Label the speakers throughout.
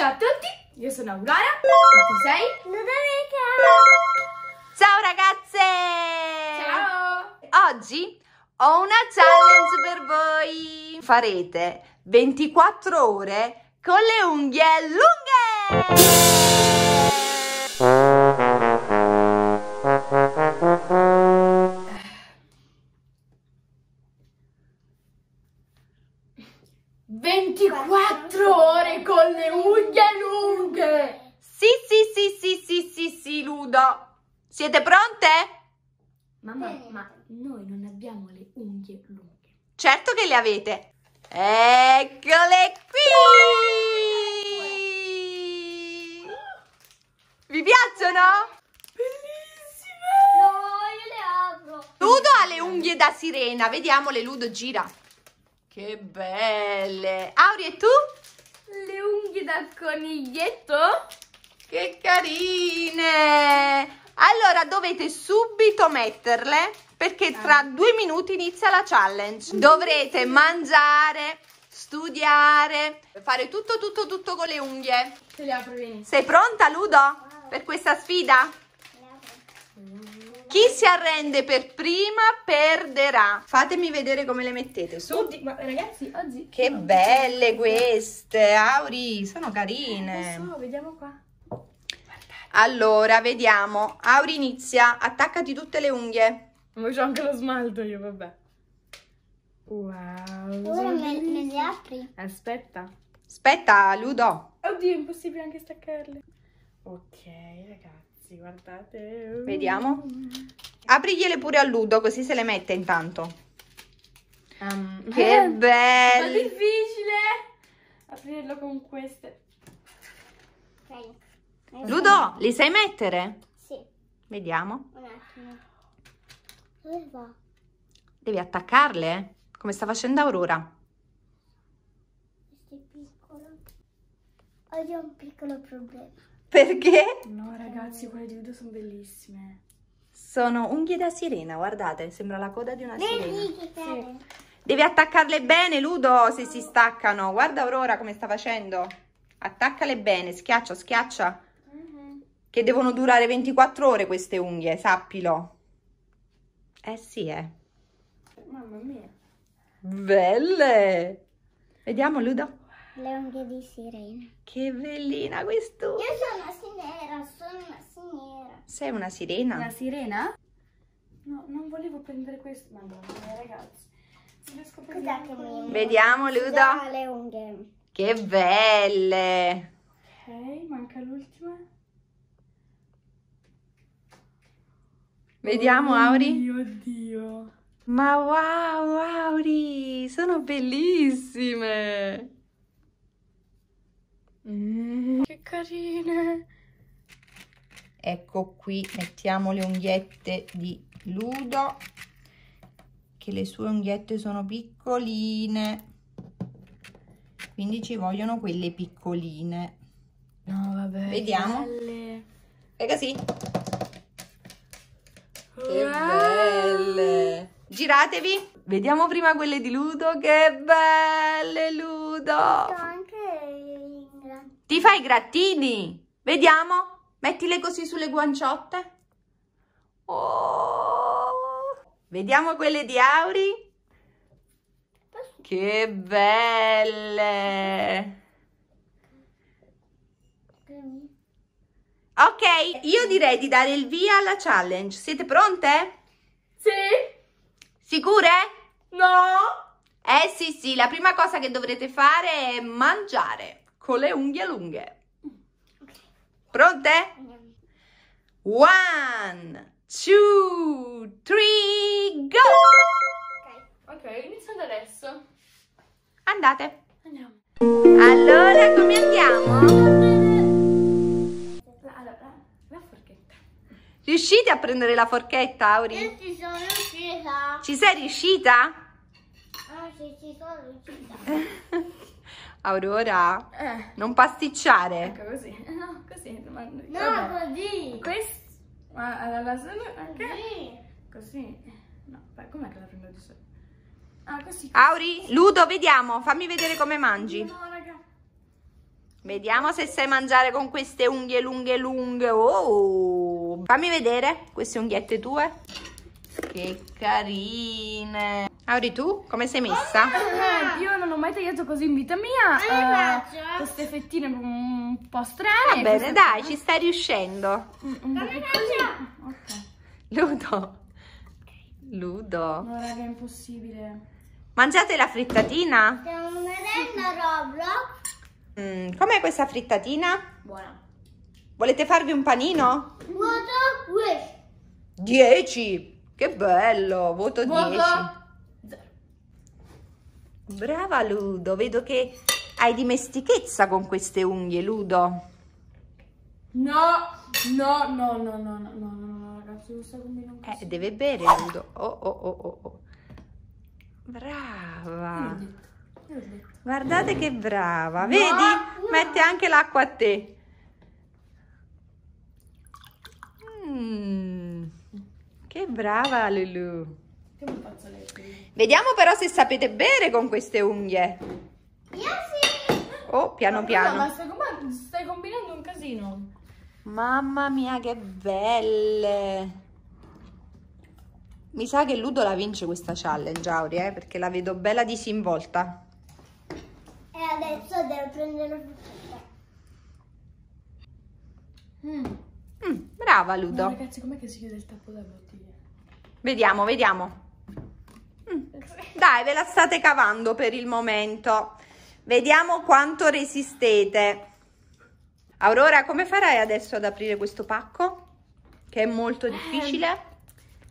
Speaker 1: Ciao a tutti, io sono Aurora e tu sei? Ludovica! Ciao ragazze! Ciao! Oggi ho una challenge per voi! Farete 24 ore con le unghie lunghe! lungo. Siete pronte? Mamma, eh. ma noi non abbiamo le unghie lunghe. Certo che le avete. Eccole qui! Vi piacciono? Bellissime! No, io le apro. Ludo ha le unghie da sirena. Vediamole, Ludo, gira. Che belle! Auri, e tu? Le unghie da coniglietto? Che carine! Allora dovete subito metterle perché ah. tra due minuti inizia la challenge. Dovrete mangiare, studiare, fare tutto tutto tutto con le unghie. Se le apro bene. Sei pronta Ludo per questa sfida? Chi si arrende per prima perderà. Fatemi vedere come le mettete su. Oddio, ma ragazzi, oggi... Che belle queste, Auri, sono carine. Lo so, vediamo qua. Allora, vediamo. Auri inizia, attaccati tutte le unghie. Ma c'ho anche lo smalto io, vabbè. Wow. Ora me, me li apri. Aspetta. Aspetta, Ludo. Oddio, è impossibile anche staccarle. Ok, ragazzi, guardate. Vediamo. Aprigliele pure a Ludo, così se le mette intanto. Um, che bello! Ma difficile aprirlo con queste. Ok. Esatto. Ludo, li sai mettere? Sì. Vediamo. Un attimo. Dove va? Devi attaccarle, come sta facendo Aurora. Questo è piccolo. Oggi ho un piccolo problema. Perché? No, ragazzi, quelle di Ludo sono bellissime. Sono unghie da sirena, guardate, sembra la coda di una Vedi sirena. Sì. Devi attaccarle bene, Ludo, se si staccano. Guarda Aurora come sta facendo. Attaccale bene, schiaccia, schiaccia che devono durare 24 ore queste unghie, sappilo. Eh sì, eh. Mamma mia. Belle! Vediamo, Ludo. Le unghie di sirena. Che bellina questo. Io sono una sirena, sono una sirena. Sei una sirena? Una sirena? No, non volevo prendere questo. Mamma mia, ragazzi. Scusatemi. Vediamo, Ludo. le unghie. Che belle. Ok, manca l'ultima. Vediamo, oh Auri. Mio Dio. Ma wow, Auri, sono bellissime. Mm, che carine. Ecco qui, mettiamo le unghiette di Ludo, che le sue unghiette sono piccoline. Quindi ci vogliono quelle piccoline. No, vabbè. Vediamo. È così. Che belle! Giratevi! Vediamo prima quelle di Ludo. Che belle, Ludo! Ti fai i grattini? Vediamo! Mettile così sulle guanciotte. Oh! Vediamo quelle di Auri. Che belle! Ok, io direi di dare il via alla challenge. Siete pronte? Sì. Sicure? No. Eh sì sì, la prima cosa che dovrete fare è mangiare con le unghie lunghe. Pronte? One, two, three, go! Ok, ok, inizio da adesso. Andate. Andiamo.
Speaker 2: Allora, come
Speaker 1: andiamo? Riuscite a prendere la forchetta, Auri? Io ci sono riuscita. Ci sei riuscita? Ah, sì, ci sono riuscita. Aurora, eh. non pasticciare. Ecco così. No, così. Ma... No, Vabbè. così. Questo. Ma alla solo anche. Così. Così. No, com'è che la prendo di sopra? Ah, così, così. Auri, Ludo, vediamo. Fammi vedere come mangi. No, raga. Vediamo se sai mangiare con queste unghie lunghe lunghe. Oh! Fammi vedere queste unghiette tue. Che carine. Auri, tu come sei messa? Oh, io non ho mai tagliato così in vita mia. Uh, queste fettine un po' strane. Va bene, dai, ci stai riuscendo. Un, un po' Ludo. Ludo. No, raga, è impossibile. Mangiate la frittatina? Stiamo vedendo Roblox. Mm, Com'è questa frittatina? Buona. Volete farvi un panino? Voto 10. 10. Che bello, voto 10. Brava Ludo, vedo che hai dimestichezza con queste unghie, Ludo. No, no, no, no, no, no, no, no, ragazzi, non sta combinando così. Eh, deve bere Ludo. Oh, oh, oh, oh, oh. Brava. Guardate che brava, vedi? Mette anche l'acqua a te. Mm. che brava Lulu. Vediamo però se sapete bere con queste unghie. Io sì. Oh, piano ma piano. Ma ma stai combinando un casino. Mamma mia, che belle. Mi sa che Ludo la vince questa challenge, Auri, eh, perché la vedo bella disinvolta. E adesso devo prendere Brava Ludo. No, ragazzi, com'è che si chiude il tappo della bottiglia? Vediamo, vediamo. Mm. Dai, ve la state cavando per il momento. Vediamo quanto resistete. Aurora, come farai adesso ad aprire questo pacco? Che è molto eh, difficile.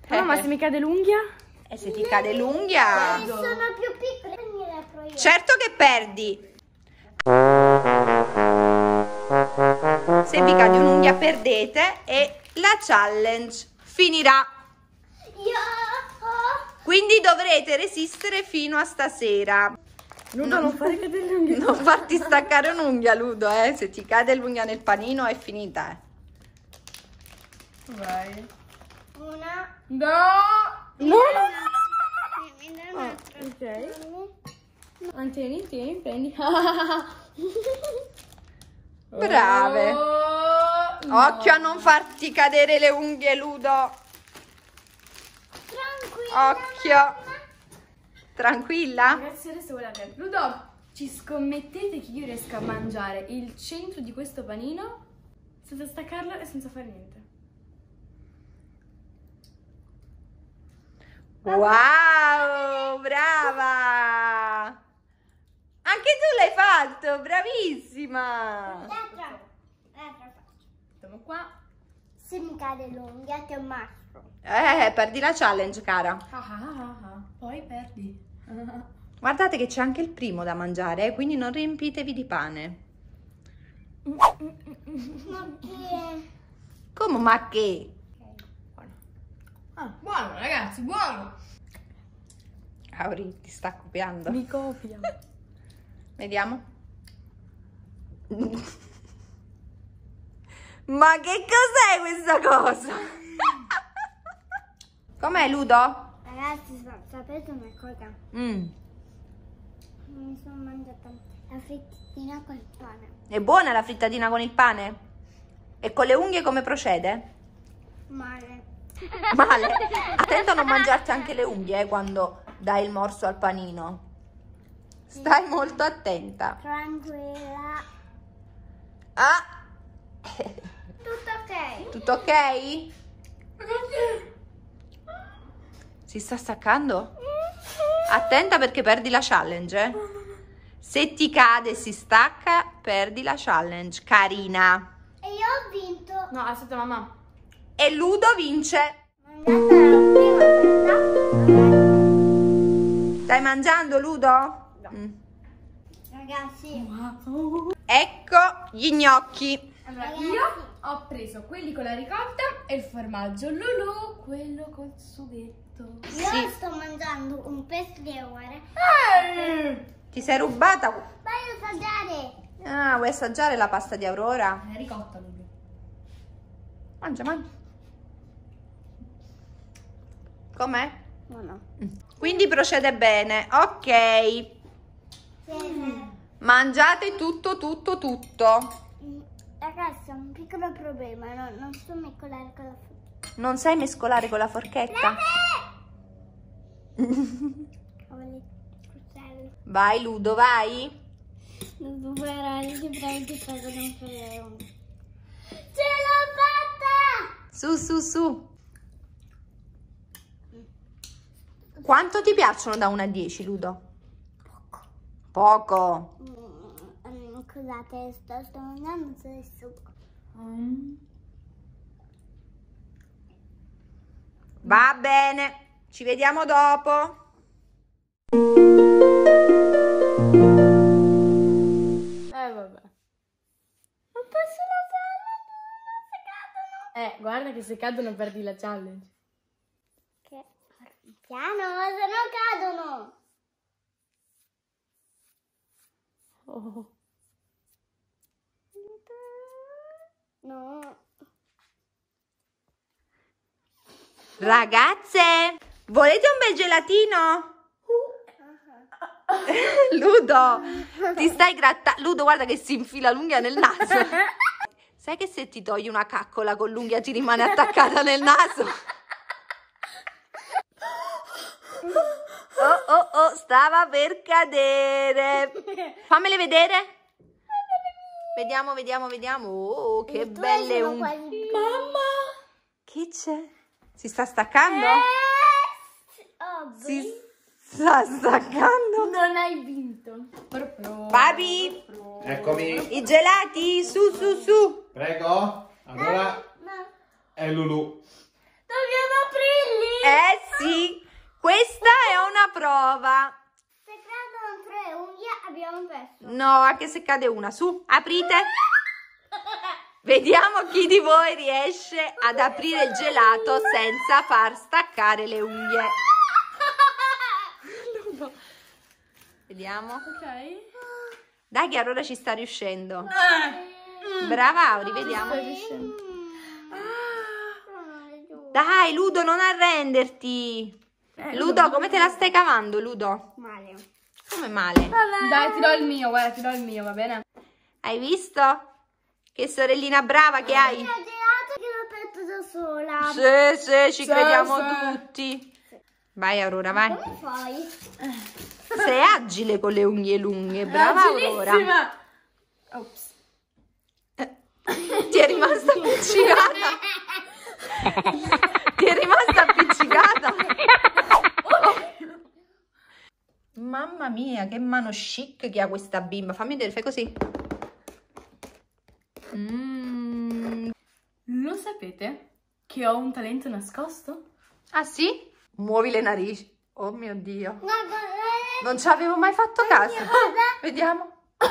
Speaker 1: Eh, eh. ma se mi cade l'unghia? E eh, se ti cade l'unghia? Sono più piccole, Certo che perdi se vi cade un'unghia perdete e la challenge finirà. Quindi dovrete resistere fino a stasera. Ludo, non, non fare cadere Non farti staccare un'unghia, Ludo, eh. Se ti cade l'unghia nel panino è finita, eh. Vai. Una. No! No, no, no, no, Oh, ok. Mantieni, tieni, prendi. Brave. Oh, no. Occhio a non farti cadere le unghie, Ludo. Tranquilla. Occhio. Mamma. Tranquilla? Ragazzi, adesso guardate. Ludo, ci scommettete che io riesco a mangiare il centro di questo panino senza staccarlo e senza fare niente. Wow, brava! Anche tu l'hai fatto, bravissima! L'altra, l'altra Siamo qua. Se mi cade l'unghia ti ammazzo. Eh, eh, perdi la challenge, cara. Ah, ah, ah, ah, ah. Poi perdi. Guardate che c'è anche il primo da mangiare, eh, quindi non riempitevi di pane. Ma che? Come ma che? Buono. Ah, buono ragazzi, buono! Auri, ti sta copiando. Mi copia. Vediamo. Ma che cos'è questa cosa? Com'è Ludo? Ragazzi, sapete una cosa? Mm. Mi sono mangiata la frittatina con il pane. È buona la frittatina con il pane? E con le unghie come procede? Male. Male? Attento a non mangiarti anche le unghie eh, quando dai il morso al panino. Stai molto attenta. Tranquilla. Ah! Tutto ok. Tutto ok? Si sta staccando? Attenta perché perdi la challenge, eh? Se ti cade e si stacca, perdi la challenge. Carina. E io ho vinto. No, aspetta mamma. E Ludo vince. Stai mangiando Ludo? Ragazzi. Wow. Ecco gli gnocchi. Allora, io ho preso quelli con la ricotta e il formaggio. Lulu, quello col sughetto. Sì. Io sto mangiando un pezzo di ore. Eh. Ti sei rubata? Voglio assaggiare. Ah, vuoi assaggiare la pasta di Aurora? La ricotta, Lulu. Mangia, mangia. Com'è? Buono. Quindi procede bene. Ok. Sì. Mm. Mangiate tutto, tutto, tutto. Ragazzi, ho un piccolo problema, no, non so mescolare con la forchetta. Non sai mescolare con la forchetta? vai Ludo, vai. Non può parlare, che veramente cosa non faremo. Ce l'ho fatta! Su, su, su. Quanto ti piacciono da 1 a 10, Ludo? Poco. Mm, scusate, sto, sto mangiando solo il succo. Mm. Va bene, ci vediamo dopo. Eh vabbè. Non posso lasciarla, se cadono. Eh, guarda che se cadono perdi la challenge. Che piano, se no cadono. Oh. No. Ragazze, volete un bel gelatino? Uh. Ludo, ti stai grattando. Ludo, guarda che si infila l'unghia nel naso. Sai che se ti togli una caccola con l'unghia ti rimane attaccata nel naso? stava per cadere. Fammele vedere. Vediamo, vediamo, vediamo. Oh, che belle. Un... Mamma. Che c'è? Si sta staccando? Eh, oh, si sta staccando. Non hai vinto. Babi. Eccomi. I gelati, su, su, su. Prego. Allora. Eh, è Lulu. Dobbiamo aprirli. Eh sì. Questa è una prova abbiamo perso. No, anche se cade una. Su, aprite. Vediamo chi di voi riesce ad aprire il gelato senza far staccare le unghie. Vediamo. Ok. Dai che allora ci sta riuscendo. Eh. Mm. Brava Auri, vediamo. Ah. Dai Ludo, non arrenderti.
Speaker 2: Eh, Ludo, come
Speaker 1: te la stai cavando, Ludo? Male. Come male? Vabbè. Dai, ti do il mio, guarda, ti do il mio, va bene? Hai visto? Che sorellina brava che hai? Io ho gelato che l'ho aperto da sola. Sì, sì, ci sì, crediamo sì. tutti. Vai Aurora, vai. come fai? Sei agile con le unghie lunghe, brava Aurora. Ops. Ti è rimasta appiccicata. Ti è rimasta appiccicata. Mamma mia, che mano chic che ha questa bimba. Fammi vedere, fai così. Mm. Lo sapete che ho un talento nascosto? Ah sì? Muovi le narici. Oh mio Dio. Non ci avevo mai fatto caso. vediamo.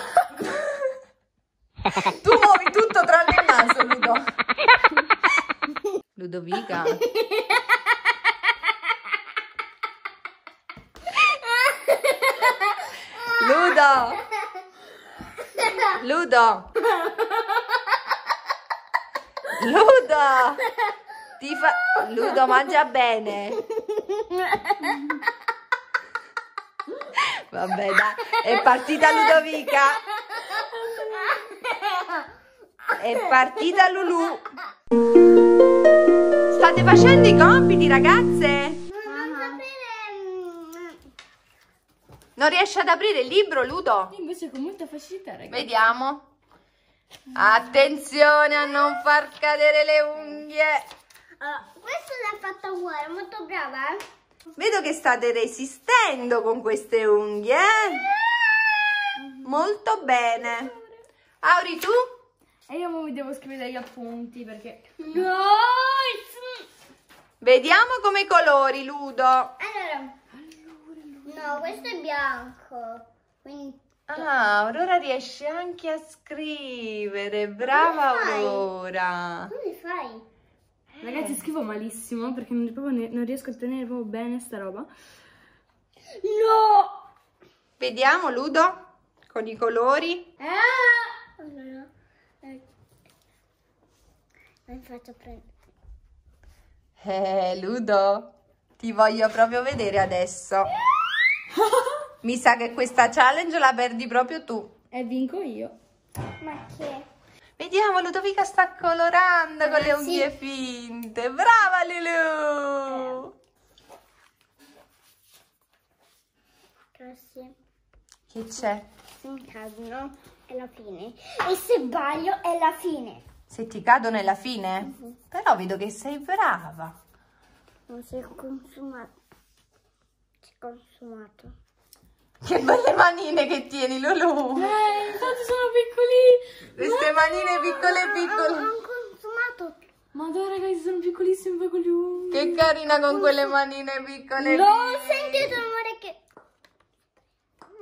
Speaker 1: tu muovi tutto tranne il naso, Ludo. Ludovica. Ludo! Ludo! Ti fa... Ludo, mangia bene! Vabbè, dai, è partita Ludovica! È partita Lulu! State facendo i compiti, ragazze? Non riesce ad aprire il libro, Ludo? Invece con molta facilità, ragazzi. Vediamo. Attenzione a non far cadere le unghie. Allora, questa l'ha fatto uguale, molto brava. Vedo che state resistendo con queste unghie. Eh? Molto bene. Auri, tu? E io mi devo scrivere gli appunti perché... No! Vediamo come colori, Ludo. Allora... No, questo è bianco. Quindi... Ah, Aurora riesce anche a scrivere. Brava Come Aurora. Come fai? Ragazzi, eh. scrivo malissimo perché non, ne, non riesco a tenere proprio bene sta roba. No! Vediamo, Ludo, con i colori. Ah! Oh, no, no. Mi eh, faccio prendere. Eh, Ludo, ti voglio proprio vedere adesso. Mi sa che questa challenge la perdi proprio tu. E vinco io. Ma che? Vediamo, Ludovica sta colorando eh, con le unghie finte. Brava Lulu! Rossi. Che c'è? Se mi cadono è la fine. E se sbaglio è la fine. Se ti cadono è la fine? Uh mhm. -huh. Però vedo che sei brava. Non sei consumata consumato. Che belle manine che tieni, Lulu! Eh, infatti sono piccoli! Queste manine piccole piccole! Ho, ho, consumato! Ma dai ragazzi, sono piccolissimi poi Che carina con quelle manine piccole! No, ho sentito il rumore che...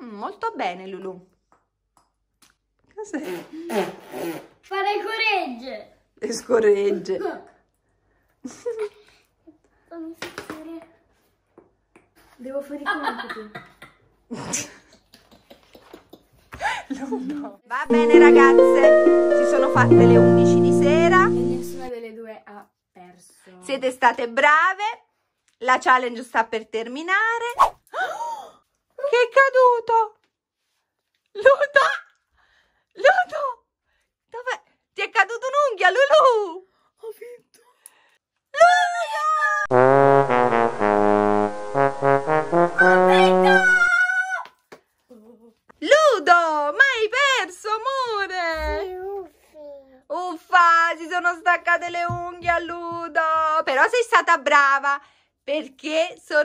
Speaker 1: Mm, molto bene, Lulu! Cos'è? Fare corregge! Le scorregge! Devo fare i compiti. Ludo. Va bene ragazze, si sono fatte le 11 di sera. E nessuna delle due ha perso. Siete state brave. La challenge sta per terminare. Oh, che è caduto! Ludo! Ludo! Dov'è? Ti è caduto un'unghia, Lulu!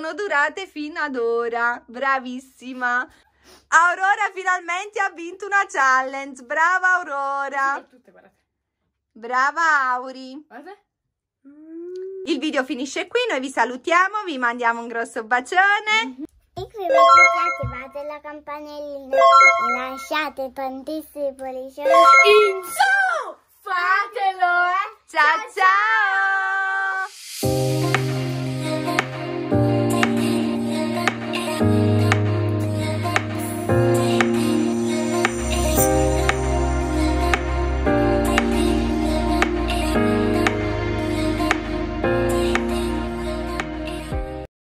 Speaker 1: sono durate fino ad ora. Bravissima! Aurora finalmente ha vinto una challenge. Brava Aurora! Brava Auri! Il video finisce qui, noi vi salutiamo, vi mandiamo un grosso bacione. Mhm. Iscrivetevi, la campanellina e lasciate tantissimi pollicioni. In su! Fatelo, eh! ciao! ciao. ciao.